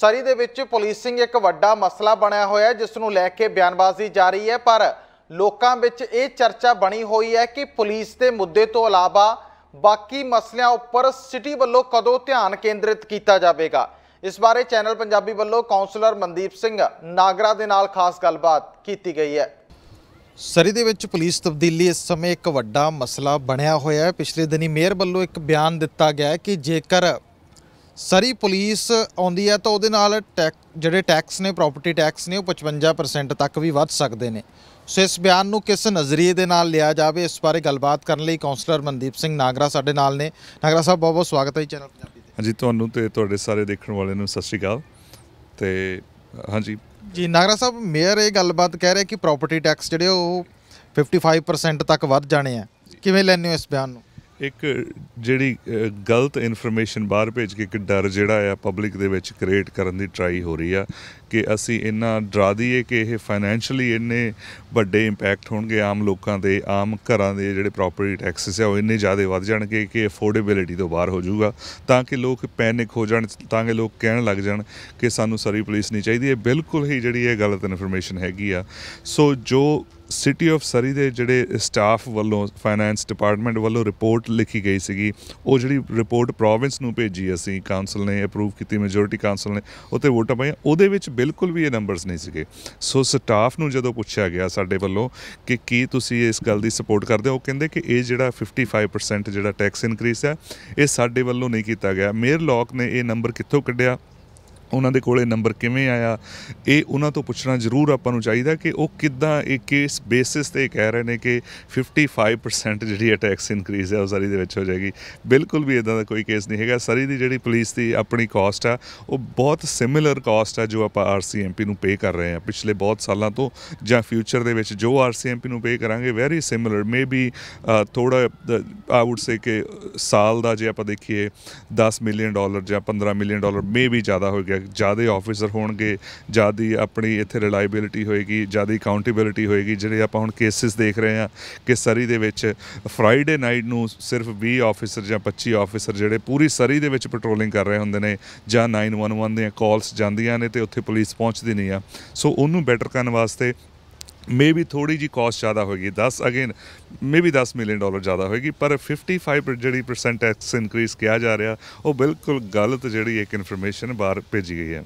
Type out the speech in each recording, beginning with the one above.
ਸਰੀ ਦੇ ਵਿੱਚ ਪੁਲਿਸਿੰਗ ਇੱਕ ਵੱਡਾ ਮਸਲਾ ਬਣਿਆ ਹੋਇਆ ਜਿਸ ਨੂੰ ਲੈ ਕੇ ਬਿਆਨਬਾਜ਼ੀ ਜਾਰੀ ਹੈ ਪਰ ਲੋਕਾਂ ਵਿੱਚ ਇਹ ਚਰਚਾ ਬਣੀ ਹੋਈ ਹੈ ਕਿ ਪੁਲਿਸ ਦੇ ਮੁੱਦੇ ਤੋਂ ਇਲਾਵਾ ਬਾਕੀ ਮਸਲਿਆਂ ਉੱਪਰ ਸਿਟੀ ਵੱਲੋਂ ਕਦੋਂ ਧਿਆਨ ਕੇਂਦਰਿਤ ਕੀਤਾ ਜਾਵੇਗਾ ਇਸ ਬਾਰੇ ਚੈਨਲ ਪੰਜਾਬੀ ਵੱਲੋਂ ਕਾਉਂਸਲਰ ਮਨਦੀਪ ਸਿੰਘ ਨਾਗਰਾ ਦੇ ਨਾਲ ਖਾਸ ਗੱਲਬਾਤ ਕੀਤੀ ਗਈ ਹੈ ਸਰੀ ਦੇ ਵਿੱਚ ਪੁਲਿਸ ਤਬਦੀਲੀ ਇਸ ਸਮੇਂ ਇੱਕ ਵੱਡਾ ਮਸਲਾ ਬਣਿਆ ਹੋਇਆ ਹੈ ਪਿਛਲੇ ਦਿਨੀ ਮੇਅਰ ਵੱਲੋਂ ਇੱਕ ਬਿਆਨ ਦਿੱਤਾ ਗਿਆ ਹੈ ਕਿ ਜੇਕਰ ਸਰੀ ਪੁਲਿਸ ਆਉਂਦੀ ਹੈ ਤਾਂ ਉਹਦੇ ਨਾਲ ਜਿਹੜੇ ਟੈਕਸ ਨੇ ਪ੍ਰਾਪਰਟੀ ਟੈਕਸ ਨੇ ਉਹ 55% ਤੱਕ ਵੀ ਵੱਧ ਸਕਦੇ ਨੇ ਸੋ ਇਸ ਬਿਆਨ ਨੂੰ ਕਿਸ ਨਜ਼ਰੀਏ ਦੇ ਨਾਲ ਲਿਆ ਜਾਵੇ ਇਸ ਬਾਰੇ ਗੱਲਬਾਤ ਕਰਨ ਲਈ ਕਾਉਂਸਲਰ ਮਨਦੀਪ ਸਿੰਘ ਨਾਗਰਾ ਸਾਡੇ ਨਾਲ ਨੇ ਨਾਗਰਾ ਸਾਹਿਬ ਬਹੁਤ ਬਹੁਤ ਸਵਾਗਤ ਹੈ ਚੈਨਲ ਪੰਜਾਬੀ ਤੇ ਹਾਂਜੀ ਤੁਹਾਨੂੰ ਤੇ ਤੁਹਾਡੇ ਸਾਰੇ ਦੇਖਣ ਵਾਲਿਆਂ ਨੂੰ ਸਤਿ ਸ਼੍ਰੀ ਅਕਾਲ ਤੇ ਹਾਂਜੀ ਜੀ ਨਾਗਰਾ ਸਾਹਿਬ ਮੇਅਰ ਇਹ ਗੱਲਬਾਤ ਕਹਿ ਰਿਹਾ ਕਿ ਪ੍ਰਾਪਰਟੀ ਟੈਕਸ ਜਿਹੜੇ ਉਹ 55% ਤੱਕ ਵੱਧ ਜਾਣੇ ਆ ਕਿਵੇਂ ਲੈਣੇ ਹੋ ਇਸ ਬਿਆਨ ਨੂੰ ਇੱਕ ਜਿਹੜੀ ਗਲਤ ਇਨਫੋਰਮੇਸ਼ਨ ਬਾਹਰ ਭੇਜ ਕੇ ਇੱਕ ਡਰ ਜਿਹੜਾ ਆ ਪਬਲਿਕ ਦੇ ਵਿੱਚ ਕ੍ਰੀਏਟ ਕਰਨ ਦੀ ਟਰਾਈ ਹੋ ਰਹੀ ਆ ਕਿ ਅਸੀਂ ਇੰਨਾ ਡਰਾ ਦਈਏ ਕਿ ਇਹ ਫਾਈਨੈਂਸ਼ਲੀ ਇੰਨੇ ਵੱਡੇ ਇੰਪੈਕਟ ਹੋਣਗੇ ਆਮ ਲੋਕਾਂ ਦੇ ਆਮ ਘਰਾਂ ਦੇ ਜਿਹੜੇ ਪ੍ਰਾਪਰਟੀ ਟੈਕਸਸ ਆ ਉਹ ਇੰਨੇ ਜ਼ਿਆਦਾ ਵੱਧ ਜਾਣਗੇ ਕਿ ਅਫੋਰਡੇਬਿਲਿਟੀ ਤੋਂ ਬਾਹਰ ਹੋ ਜਾਊਗਾ ਤਾਂ ਕਿ ਲੋਕ ਪੈਨਿਕ ਹੋ ਜਾਣ ਤਾਂ ਕਿ ਲੋਕ ਕਹਿਣ ਲੱਗ ਜਾਣ ਕਿ ਸਾਨੂੰ ਸਰੀ ਪੁਲਿਸ ਨਹੀਂ ਚਾਹੀਦੀ ਇਹ ਬਿਲਕੁਲ ਹੀ ਜਿਹੜੀ ਇਹ ਗਲਤ ਇਨਫੋਰਮੇਸ਼ਨ ਹੈਗੀ ਆ ਸੋ ਜੋ ਸਿਟੀ ਆਫ ਸਰੀ ਦੇ ਜਿਹੜੇ ਸਟਾਫ ਵੱਲੋਂ ਫਾਈਨੈਂਸ ਡਿਪਾਰਟਮੈਂਟ ਵੱਲੋਂ ਰਿਪੋਰਟ ਲਿਖੀ ਗਈ ਸੀਗੀ ਉਹ ਜਿਹੜੀ ਰਿਪੋਰਟ ਪ੍ਰੋਵਿੰਸ ਨੂੰ ਭੇਜੀ ਅਸੀਂ ਕਾਉਂਸਲ ਨੇ ਅਪਰੂਵ ਕੀਤੀ ਮੈਜੋਰਿਟੀ ਕਾਉਂਸਲ ਨੇ ਉੱਤੇ ਵੋਟਾਂ ਪਾਈਆਂ ਉਹਦੇ ਵਿੱਚ ਬਿਲਕੁਲ ਵੀ ਇਹ ਨੰਬਰਸ ਨਹੀਂ ਸੀਗੇ ਸੋ ਸਟਾਫ ਨੂੰ ਜਦੋਂ ਪੁੱਛਿਆ ਗਿਆ ਸਾਡੇ ਵੱਲੋਂ ਕਿ ਕੀ ਤੁਸੀਂ ਇਸ ਗੱਲ ਦੀ ਸਪੋਰਟ ਕਰਦੇ ਹੋ ਉਹ ਕਹਿੰਦੇ ਕਿ ਇਹ ਜਿਹੜਾ 55% ਜਿਹੜਾ ਟੈਕਸ ਇਨਕਰੀਸ ਹੈ ਇਹ ਸਾਡੇ ਵੱਲੋਂ ਨਹੀਂ ਕੀਤਾ ਗਿਆ ਮੇਅਰ ਲੋਕ ਨੇ ਇਹ ਨੰਬਰ ਕਿੱਥੋਂ ਕੱਢਿਆ ਉਹਨਾਂ ਦੇ ਕੋਲੇ ਨੰਬਰ ਕਿਵੇਂ ਆਇਆ ਇਹ ਉਹਨਾਂ ਤੋਂ ਪੁੱਛਣਾ ਜ਼ਰੂਰ ਆਪਾਂ ਨੂੰ ਚਾਹੀਦਾ ਕਿ ਉਹ ਕਿੱਦਾਂ ਇਹ ਕੇਸ ਬੇਸਿਸ ਤੇ ਕਹਿ ਰਹੇ ਨੇ ਕਿ 55% ਜਿਹੜੀ ਅਟੈਕਸ ਟੈਕਸ ਇਨਕਰੀਜ਼ ਹੈ ਉਹ ਸਰੀ ਦੇ ਵਿੱਚ ਹੋ ਜਾਏਗੀ ਬਿਲਕੁਲ ਵੀ ਇਦਾਂ ਦਾ ਕੋਈ ਕੇਸ ਨਹੀਂ ਹੈਗਾ ਸਰੀ ਦੀ ਜਿਹੜੀ ਪੁਲਿਸ ਦੀ ਆਪਣੀ ਕਾਸਟ ਆ ਉਹ ਬਹੁਤ ਸਿਮਿਲਰ ਕਾਸਟ ਆ ਜੋ ਆਪਾਂ ਆਰਸੀਐਮਪੀ ਨੂੰ ਪੇ ਕਰ ਰਹੇ ਆ ਪਿਛਲੇ ਬਹੁਤ ਸਾਲਾਂ ਤੋਂ ਜਾਂ ਫਿਊਚਰ ਦੇ ਵਿੱਚ ਜੋ ਆਰਸੀਐਮਪੀ ਨੂੰ ਪੇ ਕਰਾਂਗੇ ਵੈਰੀ ਸਿਮਿਲਰ ਮੇਬੀ ਥੋੜਾ ਆ ਊਡ ਸੇ ਕਿ ਸਾਲ ਦਾ ਜੇ ਆਪਾਂ ਦੇਖੀਏ 10 ਮਿਲੀਅਨ ਡਾਲਰ ਜਾਂ 15 ਮਿਲੀਅਨ ਡਾਲਰ ਮੇਬੀ ਜ਼ਿਆਦਾ ਹੋ ਗਿਆ ਹੋਏਗਾ ਜਿਆਦਾ ਆਫੀਸਰ ਹੋਣਗੇ ਜਿਆਦਾ ਆਪਣੀ ਇੱਥੇ ਰਿਲਾਇਬਿਲਟੀ ਹੋਏਗੀ ਜਿਆਦਾ ਕਾਉਂਟੇਬਿਲਟੀ ਹੋਏਗੀ ਜਿਹੜੇ ਆਪਾਂ ਹੁਣ ਕੇਸਿਸ ਦੇਖ ਰਹੇ ਆ ਕਿ ਸਰੀ ਦੇ ਵਿੱਚ ਫਰਾਈਡੇ ਨਾਈਟ ਨੂੰ ਸਿਰਫ 20 ਆਫੀਸਰ ਜਾਂ 25 ਆਫੀਸਰ ਜਿਹੜੇ ਪੂਰੀ ਸਰੀ ਦੇ ਵਿੱਚ ਪੈਟਰੋਲਿੰਗ ਕਰ ਰਹੇ ਹੁੰਦੇ ਨੇ ਜਾਂ 911 ਦੀਆਂ ਕਾਲਸ ਜਾਂਦੀਆਂ ਨੇ ਤੇ ਉੱਥੇ ਪੁਲਿਸ ਪਹੁੰਚਦੀ ਨਹੀਂ ਆ ਸੋ ਉਹਨੂੰ ਬੈਟਰ ਕਰਨ ਵਾਸਤੇ ਮੇਬੀ ਥੋੜੀ ਜੀ ਕਾਸਟ ਜ਼ਿਆਦਾ ਹੋਏਗੀ 10 ਅਗੇਨ ਮੇਬੀ 10 ਮਿਲੀਅਨ ਡਾਲਰ ਜ਼ਿਆਦਾ ਹੋਏਗੀ ਪਰ 55 ਜਿਹੜੀ ਪਰਸੈਂਟ ਟੈਕਸ ਇਨਕਰੀਸ ਕਿਹਾ ਜਾ ਰਿਹਾ ਉਹ ਬਿਲਕੁਲ ਗਲਤ ਜਿਹੜੀ ਇੱਕ ਇਨਫੋਰਮੇਸ਼ਨ ਬਾਹਰ ਭੇਜੀ ਗਈ ਹੈ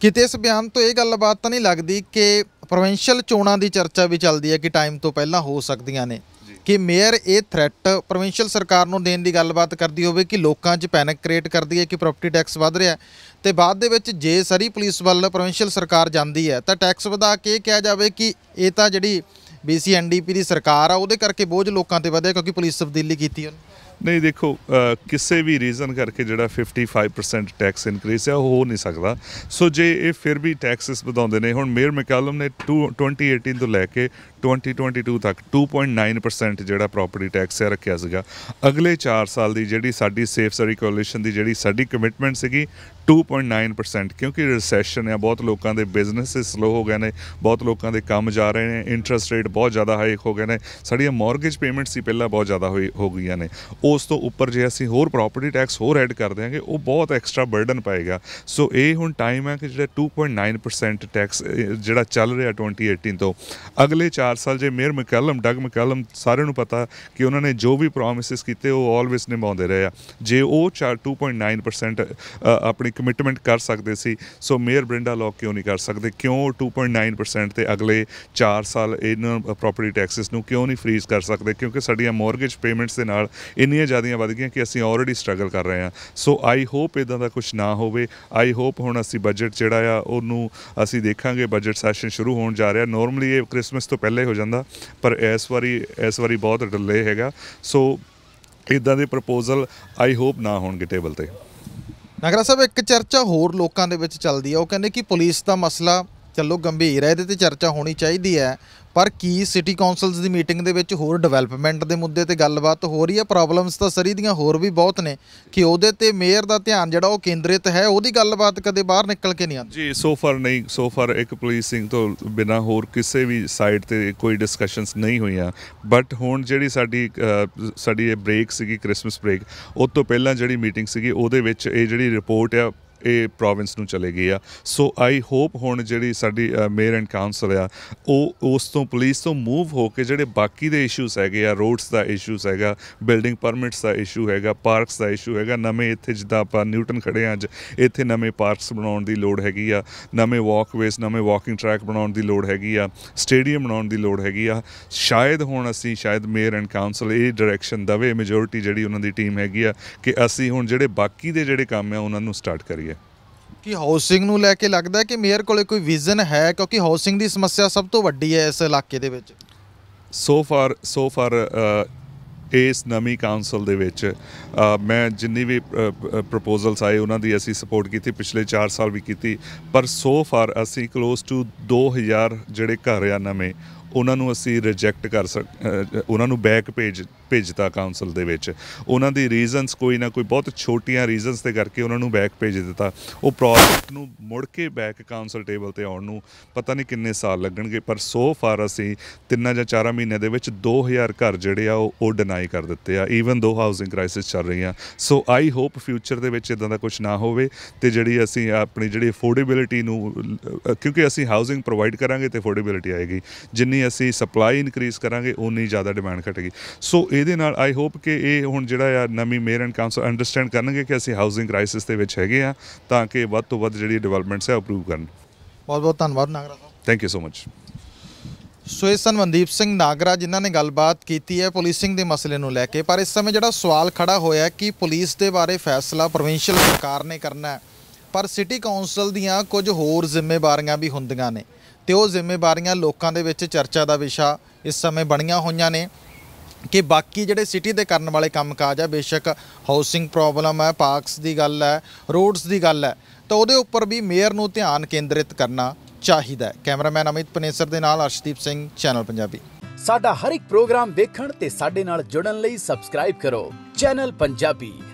ਕਿਤੇ ਇਸ ਬਿਆਨ ਤੋਂ ਇਹ ਗੱਲਬਾਤ ਤਾਂ ਨਹੀਂ ਲੱਗਦੀ ਕਿ ਪ੍ਰੋਵਿੰਸ਼ੀਅਲ ਚੋਣਾਂ ਦੀ ਚਰਚਾ ਵੀ ਚੱਲਦੀ ਹੈ ਕਿ ਟਾਈਮ ਤੋਂ ਪਹਿਲਾਂ ਹੋ ਸਕਦੀਆਂ ਨੇ ਕਿ ਮੇਅਰ ਇਹ ਥ੍ਰੈਟ ਪ੍ਰੋਵਿੰਸ਼ੀਅਲ ਸਰਕਾਰ ਨੂੰ ਦੇਣ ਦੀ ਗੱਲਬਾਤ ਕਰਦੀ ਹੋਵੇ ਕਿ ਲੋਕਾਂ 'ਚ ਪੈਨਿਕ ਕ੍ਰੀਏਟ ਕਰਦੀ ਹੈ ਕਿ ਪ੍ਰਾਪਰਟੀ ਟੈਕਸ ਵੱਧ ਰਿਹਾ ਤੇ ਬਾਅਦ ਦੇ ਵਿੱਚ ਜੇ ਸਰੀ ਪੁਲਿਸ ਵੱਲ ਪ੍ਰੋਵਿੰਸ਼ੀਅਲ ਸਰਕਾਰ ਜਾਂਦੀ ਹੈ ਤਾਂ ਟੈਕਸ ਵਧਾ ਕੇ ਕਿਹਾ ਜਾਵੇ ਕਿ ਇਹ ਤਾਂ ਜਿਹੜੀ ਐਨਡੀਪੀ ਦੀ ਸਰਕਾਰ ਆ ਉਹਦੇ ਕਰਕੇ ਬੋਝ ਲੋਕਾਂ ਤੇ ਵਧਿਆ ਕਿਉਂਕਿ ਪੁਲਿਸ ਤਬਦੀਲੀ ਕੀਤੀ ਉਹਨੇ ਨਹੀਂ ਦੇਖੋ ਕਿਸੇ ਵੀ ਰੀਜ਼ਨ ਕਰਕੇ ਜਿਹੜਾ 55% ਟੈਕਸ ਇਨਕਰੀਸ ਹੈ ਉਹ ਹੋ ਨਹੀਂ ਸਕਦਾ ਸੋ ਜੇ ਇਹ ਫਿਰ ਵੀ ਟੈਕਸਸ ਵਧਾਉਂਦੇ ਨੇ ਹੁਣ ਮੇਅਰ ਮੈਕਲਮ ਨੇ 2018 ਤੋਂ ਲੈ ਕੇ 2022 ਤੱਕ 2.9% ਜਿਹੜਾ ਪ੍ਰਾਪਰਟੀ ਟੈਕਸ ਹੈ ਰੱਖਿਆ ਸੀਗਾ ਅਗਲੇ 4 ਸਾਲ ਦੀ ਜਿਹੜੀ ਸਾਡੀ ਸੇਫ ਸਰੀ ਕੋਲੀਸ਼ਨ ਦੀ ਜਿਹੜੀ ਸਾਡੀ ਕਮਿਟਮੈਂਟ ਸੀਗੀ 2.9% ਕਿਉਂਕਿ ਰੈਸੈਸ਼ਨ ਹੈ ਬਹੁਤ ਲੋਕਾਂ ਦੇ ਬਿਜ਼ਨੈਸਸ ਸਲੋ ਹੋ ਗਏ ਨੇ ਬਹੁਤ ਲੋਕਾਂ ਦੇ ਕੰਮ ਜਾ ਰਹੇ ਨੇ ਇੰਟਰਸਟ ਰੇਟ ਬਹੁਤ ਜ਼ਿਆਦਾ ਹਾਈਕ ਹੋ ਗਏ ਨੇ ਸਾਡੀਆਂ ਮਾਰਗੇਜ ਪੇਮੈਂਟਸ ਹੀ ਪਹਿਲਾਂ ਬਹੁਤ ਜ਼ਿਆਦਾ ਹੋਈ ਹੋ ਗਈਆਂ ਨੇ ਉਸ ਤੋਂ ਉੱਪਰ ਜੇ ਅਸੀਂ ਹੋਰ ਪ੍ਰਾਪਰਟੀ ਟੈਕਸ ਹੋਰ ਐਡ ਕਰ ਦੇਾਂਗੇ ਉਹ ਬਹੁਤ ਐਕਸਟਰਾ ਬਰਡਨ ਪਾਏਗਾ ਸੋ ਇਹ ਹੁਣ ਟਾਈਮ ਹੈ ਕਿ ਜਿਹੜਾ 2.9% ਟੈਕਸ ਜਿਹੜਾ ਚੱਲ ਰਿਹਾ 2018 ਤੋਂ ਅਗਲੇ 4 ਸਾਲ ਜੇ ਮੇਅਰ ਮਕਲਮ ਡਗ ਮਕਲਮ ਸਾਰਿਆਂ ਨੂੰ ਪਤਾ ਕਿ ਉਹਨਾਂ ਨੇ ਜੋ ਵੀ ਪ੍ਰੋਮਿਸਸ ਕੀਤੇ ਉਹ ਆਲਵੇਸ ਨਿਭਾਉਂਦੇ ਰਹੇ ਆ ਜੇ ਉਹ 2.9% ਆਪਣੀ ਕਮਿਟਮੈਂਟ ਕਰ ਸਕਦੇ ਸੀ ਸੋ ਮੇਅਰ ਬ੍ਰਿੰਡਾ ਲੋਕ ਕਿਉਂ ਨਹੀਂ ਕਰ ਸਕਦੇ ਕਿਉਂ 2.9% ਤੇ ਅਗਲੇ 4 ਸਾਲ ਇਹਨਾਂ ਪ੍ਰਾਪਰਟੀ ਟੈਕਸਸ ਨੂੰ ਕਿਉਂ ਨਹੀਂ ਫ੍ਰੀਜ਼ ਕਰ ਸਕਦੇ ਕਿਉਂਕਿ ਸਾਡੀਆਂ ਮਾਰਗੇਜ ਪੇਮੈਂਟਸ ਦੇ ਨਾਲ ਇਨ ਇੰਨੀਆਂ ਜ਼ਿਆਦੀਆਂ ਵੱਧ ਗਈਆਂ ਕਿ ਅਸੀਂ ਆਲਰੇਡੀ ਸਟਰਗਲ ਕਰ ਰਹੇ ਹਾਂ ਸੋ ਆਈ ਹੋਪ ਇਦਾਂ ਦਾ ਕੁਝ ਨਾ ਹੋਵੇ ਆਈ ਹੋਪ ਹੁਣ ਅਸੀਂ ਬਜਟ ਜਿਹੜਾ ਆ ਉਹਨੂੰ ਅਸੀਂ ਦੇਖਾਂਗੇ ਬਜਟ ਸੈਸ਼ਨ ਸ਼ੁਰੂ ਹੋਣ ਜਾ ਰਿਹਾ ਨਾਰਮਲੀ ਇਹ ਕ੍ਰਿਸਮਸ ਤੋਂ ਪਹਿਲੇ ਹੋ ਜਾਂਦਾ ਪਰ ਇਸ ਵਾਰੀ ਇਸ ਵਾਰੀ ਬਹੁਤ ਡਿਲੇ ਹੈਗਾ ਸੋ ਇਦਾਂ ਦੇ ਪ੍ਰਪੋਜ਼ਲ ਆਈ ਹੋਪ ਨਾ ਹੋਣਗੇ ਟੇਬਲ ਤੇ ਨਗਰਾ ਸਾਹਿਬ ਇੱਕ ਚਰਚਾ ਹੋਰ ਲੋਕਾਂ ਦੇ ਵਿੱਚ ਚੱਲਦੀ ਆ ਉਹ ਕਹਿੰਦੇ ਕਿ ਪੁਲਿਸ ਦਾ ਮਸਲਾ ਚੱਲੋ ਗੰਭੀਰ ਹੈ ਇਹਦੇ ਤੇ ਚਰਚਾ ਹੋਣੀ ਚਾਹੀਦੀ ਹੈ ਪਰ ਕੀ ਸਿਟੀ ਕਾਉਂਸਲਸ ਦੀ ਮੀਟਿੰਗ ਦੇ ਵਿੱਚ ਹੋਰ ਡਿਵੈਲਪਮੈਂਟ ਦੇ ਮੁੱਦੇ ਤੇ ਗੱਲਬਾਤ ਹੋ ਰਹੀ ਹੈ ਪ੍ਰੋਬਲਮਸ ਤਾਂ ਸਰੀ ਦੀਆਂ ਹੋਰ ਵੀ ਬਹੁਤ ਨੇ ਕਿ ਉਹਦੇ ਤੇ ਮੇਅਰ ਦਾ ਧਿਆਨ ਜਿਹੜਾ ਉਹ ਕੇਂਦਰਿਤ ਹੈ ਉਹਦੀ ਗੱਲਬਾਤ ਕਦੇ ਬਾਹਰ ਨਿਕਲ ਕੇ ਨਹੀਂ ਆਉਂਦੀ ਜੀ ਸੋ ਫਾਰ ਨਹੀਂ ਸੋ ਫਾਰ ਇੱਕ ਪੁਲਿਸਿੰਗ ਤੋਂ ਬਿਨਾ ਹੋਰ ਕਿਸੇ ਵੀ ਸਾਈਡ ਤੇ ਕੋਈ ਡਿਸਕਸ਼ਨਸ ਨਹੀਂ ਹੋਈਆਂ ਬਟ ਹੁਣ ਜਿਹੜੀ ਸਾਡੀ ਸਾਡੀ ਇਹ ਬ੍ਰੇਕ ਸੀਗੀ ਕ੍ਰਿਸਮਸ ਬ੍ਰੇਕ ਉਸ ਤੋਂ ਪਹਿਲਾਂ ਜਿਹੜੀ ਮੀਟਿੰਗ ਸੀਗੀ ਉਹਦੇ ਵਿੱਚ ਇਹ ਜਿਹੜੀ ਰਿਪੋਰਟ ਆ ਇਹ ਪ੍ਰੋਵਿੰਸ ਨੂੰ ਚਲੇ ਗਈ ਆ ਸੋ ਆਈ ਹੋਪ ਹੁਣ ਜਿਹੜੀ ਸਾਡੀ ਮੇਅਰ ਐਂਡ ਕਾਉਂਸਲ ਆ ਉਹ ਉਸ ਤੋਂ ਪੁਲਿਸ ਤੋਂ ਮੂਵ ਹੋ ਕੇ ਜਿਹੜੇ ਬਾਕੀ ਦੇ ਇਸ਼ੂਸ ਹੈਗੇ ਆ ਰੋਡਸ ਦਾ ਇਸ਼ੂਸ ਹੈਗਾ ਬਿਲਡਿੰਗ ਪਰਮਿਟਸ ਦਾ ਇਸ਼ੂ ਹੈਗਾ ਪਾਰਕਸ ਦਾ ਇਸ਼ੂ ਹੈਗਾ ਨਵੇਂ ਇੱਥੇ ਜਿੱਦਾਂ ਆਪਾਂ ਨਿਊਟਨ ਖੜੇ ਆ ਅੱਜ ਇੱਥੇ ਨਵੇਂ ਪਾਰਕਸ ਬਣਾਉਣ ਦੀ ਲੋੜ ਹੈਗੀ ਆ ਨਵੇਂ ਵਾਕਵੇਸ ਨਵੇਂ ਵਾਕਿੰਗ ਟਰੈਕ ਬਣਾਉਣ ਦੀ ਲੋੜ ਹੈਗੀ ਆ ਸਟੇਡੀਅਮ ਬਣਾਉਣ ਦੀ ਲੋੜ ਹੈਗੀ ਆ ਸ਼ਾਇਦ ਹੁਣ ਅਸੀਂ ਸ਼ਾਇਦ ਮੇਅਰ ਐਂਡ ਕਾਉਂਸਲ ਇਹ ਡਾਇਰੈਕਸ਼ਨ ਦਵੇ ਮੈਜੋਰਟੀ ਜਿਹੜੀ ਉਹਨਾਂ ਦੀ ਟੀਮ ਹੈਗੀ ਆ ਕਿ ਅਸੀਂ ਹੁਣ ਜਿਹੜੇ ਬਾਕੀ ਦੇ ਜਿਹੜੇ ਕੰਮ ਆ ਉਹਨਾਂ ਨੂੰ ਸਟਾਰਟ ਕਰੀਏ ਕਿ ਹਾਊਸਿੰਗ ਨੂੰ ਲੈ ਕੇ ਲੱਗਦਾ ਕਿ ਮੇਅਰ ਕੋਲੇ ਕੋਈ ਵਿਜ਼ਨ ਹੈ ਕਿਉਂਕਿ ਹਾਊਸਿੰਗ ਦੀ ਸਮੱਸਿਆ ਸਭ ਤੋਂ ਵੱਡੀ ਹੈ ਇਸ ਇਲਾਕੇ ਦੇ ਵਿੱਚ ਸੋ ਫਾਰ ਸੋ ਫਾਰ ਇਸ ਨਵੀਂ ਕਾਉਂਸਲ ਦੇ ਵਿੱਚ ਮੈਂ ਜਿੰਨੀ ਵੀ ਪ੍ਰਪੋਜ਼ਲਸ ਆਏ ਉਹਨਾਂ ਦੀ ਅਸੀਂ ਸਪੋਰਟ ਕੀਤੀ ਪਿਛਲੇ 4 ਸਾਲ ਵੀ ਕੀਤੀ ਪਰ ਸੋ ਫਾਰ ਅਸੀਂ ক্লোਜ਼ ਟੂ 2000 ਜਿਹੜੇ ਘਰ ਆ ਨਵੇਂ ਉਹਨਾਂ ਨੂੰ ਅਸੀਂ ਰਿਜੈਕਟ ਕਰ ਸਕ ਉਹਨਾਂ ਨੂੰ ਬੈਕ ਪੇਜ ਭੇਜਤਾ ਕਾਉਂਸਲ ਦੇ ਵਿੱਚ ਉਹਨਾਂ ਦੀ ਰੀਜ਼ਨਸ ਕੋਈ ਨਾ ਕੋਈ ਬਹੁਤ ਛੋਟੀਆਂ ਰੀਜ਼ਨਸ ਤੇ ਕਰਕੇ ਉਹਨਾਂ ਨੂੰ ਬੈਕ ਪੇਜ ਦਿੱਤਾ ਉਹ ਪ੍ਰੋਜੈਕਟ ਨੂੰ ਮੁੜ ਕੇ ਬੈਕ ਕਾਉਂਸਲ ਟੇਬਲ ਤੇ ਆਉਣ ਨੂੰ ਪਤਾ ਨਹੀਂ ਕਿੰਨੇ ਸਾਲ ਲੱਗਣਗੇ ਪਰ ਸੋ ਫਾਰ ਅਸੀਂ ਤਿੰਨਾਂ ਜਾਂ ਚਾਰਾਂ ਮਹੀਨਿਆਂ ਦੇ ਵਿੱਚ 2000 ਘਰ ਜਿਹੜੇ ਆ ਉਹ ਡਿਨਾਈ ਕਰ ਦਿੱਤੇ ਆ ਈਵਨ ਦੋ ਹਾਊਸਿੰਗ ਕ੍ਰਾਈਸਿਸ ਚੱਲ ਰਹੀ ਆ ਸੋ ਆਈ ਹੋਪ ਫਿਊਚਰ ਦੇ ਵਿੱਚ ਇਦਾਂ ਦਾ ਕੁਝ ਨਾ ਹੋਵੇ ਤੇ ਜਿਹੜੀ ਅਸੀਂ ਆਪਣੀ ਜਿਹੜੀ ਅਫੋਰਡੇਬਿਲਟੀ ਨੂੰ ਕਿਉਂਕਿ ਅਸੀਂ ਹਾਊਸਿੰਗ ਪ੍ਰੋਵਾਈਡ ਕਰਾਂਗੇ ਤੇ ਅਫੋਰਡੇਬਿਲਟੀ ਆਏਗੀ ਜਿੰਨੀ ਜਿੰਨੀ ਅਸੀਂ ਸਪਲਾਈ ਇਨਕਰੀਜ਼ ਕਰਾਂਗੇ ਉਨੀ ਜ਼ਿਆਦਾ ਡਿਮਾਂਡ ਘਟੇਗੀ ਸੋ ਇਹਦੇ ਨਾਲ ਆਈ ਹੋਪ ਕਿ ਇਹ ਹੁਣ ਜਿਹੜਾ ਆ ਨਵੀਂ ਮੇਅਰ ਐਂਡ ਕਾਉਂਸਲ ਅੰਡਰਸਟੈਂਡ ਕਰਨਗੇ ਕਿ ਅਸੀਂ ਹਾਊਸਿੰਗ ਕ੍ਰਾਈਸਿਸ ਦੇ ਵਿੱਚ ਹੈਗੇ ਆ ਤਾਂ ਕਿ ਵੱਧ ਤੋਂ ਵੱਧ ਜਿਹੜੀ ਡਿਵੈਲਪਮੈਂਟਸ ਹੈ ਅਪਰੂਵ ਕਰਨ ਬਹੁਤ ਬਹੁਤ ਧੰਨਵਾਦ ਨਾਗਰਾ ਸਾਹਿਬ thank you so much so ਇਸ ਸੰਵੰਦੀਪ ਸਿੰਘ ਨਾਗਰਾ ਜਿਨ੍ਹਾਂ ਨੇ ਗੱਲਬਾਤ ਕੀਤੀ ਹੈ ਪੁਲਿਸਿੰਗ ਦੇ ਮਸਲੇ ਨੂੰ ਲੈ ਕੇ ਪਰ ਇਸ ਸਮੇਂ ਜਿਹੜਾ ਸਵਾਲ ਖੜਾ ਹੋਇਆ ਕਿ ਪੁਲਿਸ ਦੇ ਬਾਰੇ ਫੈਸਲਾ ਪ੍ਰੋਵਿੰਸ਼ੀਅਲ ਸਰਕਾਰ ਨੇ ਕਰਨਾ ਹੈ ਪਰ ਸਿਟੀ ਕਾਉਂਸਲ ਦੀਆਂ ਕੁਝ ਹੋਰ ਜ਼ਿੰਮੇਵਾਰੀਆਂ ਵੀ ਹੁੰਦੀਆਂ ਨੇ ਤੇ ਉਹ ਜ਼ਿੰਮੇਵਾਰੀਆਂ ਲੋਕਾਂ ਦੇ ਵਿੱਚ ਚਰਚਾ ਦਾ ਵਿਸ਼ਾ ਇਸ ਸਮੇਂ ਬਣੀਆਂ ਹੋਈਆਂ ਨੇ ਕਿ ਬਾਕੀ ਜਿਹੜੇ ਸਿਟੀ ਦੇ ਕਰਨ ਵਾਲੇ ਕੰਮਕਾਜ ਆ ਬੇਸ਼ੱਕ ਹਾਊਸਿੰਗ ਪ੍ਰੋਬਲਮ ਹੈ ਪਾਰਕਸ ਦੀ ਗੱਲ ਹੈ ਰੋਡਸ ਦੀ ਗੱਲ ਹੈ ਤਾਂ ਉਹਦੇ ਉੱਪਰ ਵੀ ਮੇਅਰ ਨੂੰ ਧਿਆਨ ਕੇਂਦਰਿਤ ਕਰਨਾ ਚਾਹੀਦਾ ਹੈ ਕੈਮਰਾਮੈਨ ਅਮਿਤ ਪਨੇਸਰ ਦੇ ਨਾਲ ਅਰਸ਼ਦੀਪ ਸਿੰਘ ਚੈਨਲ ਪੰਜਾਬੀ ਸਾਡਾ ਹਰ ਇੱਕ ਪ੍ਰੋਗਰਾਮ ਦੇਖਣ ਤੇ ਸਾਡੇ ਨਾਲ ਜੁੜਨ ਲਈ ਸਬਸਕ੍ਰਾਈਬ ਕਰੋ ਚੈਨਲ ਪੰਜਾਬੀ